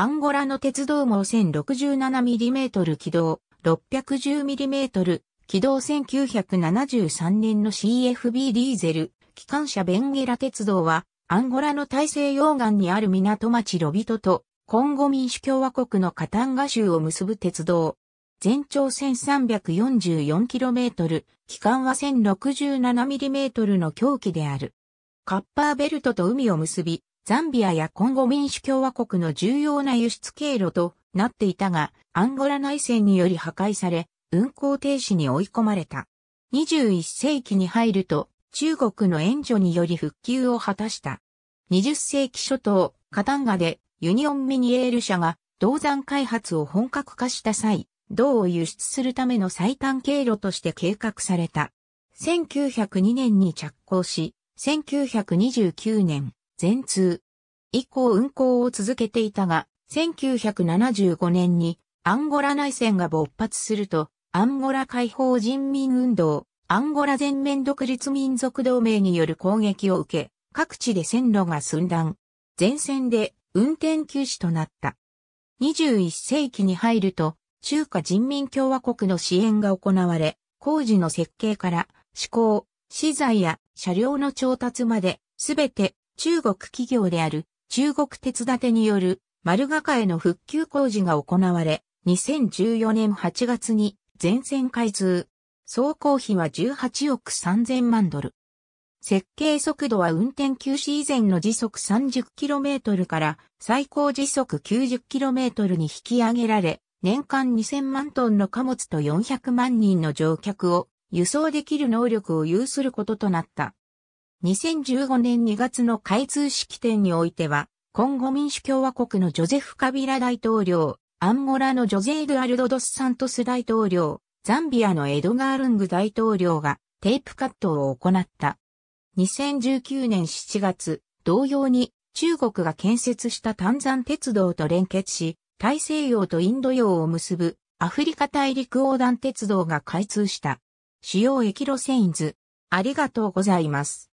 アンゴラの鉄道網 1067mm 軌道 610mm 軌道1973年の CFB ディーゼル機関車ベンゲラ鉄道はアンゴラの大西洋岸にある港町ロビトとコンゴ民主共和国のカタンガ州を結ぶ鉄道。全長 1344km、機関は 1067mm の狂気である。カッパーベルトと海を結び、ザンビアやコンゴ民主共和国の重要な輸出経路となっていたが、アンゴラ内戦により破壊され、運行停止に追い込まれた。21世紀に入ると、中国の援助により復旧を果たした。20世紀初頭、カタンガでユニオンミニエール社が銅山開発を本格化した際、銅を輸出するための最短経路として計画された。1902年に着工し、1929年、全通。以降運行を続けていたが、1975年にアンゴラ内戦が勃発すると、アンゴラ解放人民運動、アンゴラ全面独立民族同盟による攻撃を受け、各地で線路が寸断。前線で運転休止となった。21世紀に入ると、中華人民共和国の支援が行われ、工事の設計から、施工、資材や車両の調達まで、すべて中国企業である中国鉄建てによる丸かへの復旧工事が行われ、2014年8月に全線開通。総工費は18億3000万ドル。設計速度は運転休止以前の時速 30km から最高時速 90km に引き上げられ、年間2000万トンの貨物と400万人の乗客を輸送できる能力を有することとなった。2015年2月の開通式典においては、今後民主共和国のジョゼフ・カビラ大統領、アンゴラのジョゼエドアルド・ドス・サントス大統領、ザンビアのエドガー・ルング大統領がテープカットを行った。2019年7月、同様に中国が建設した炭山鉄道と連結し、大西洋とインド洋を結ぶアフリカ大陸横断鉄道が開通した。主要駅路線図。ありがとうございます。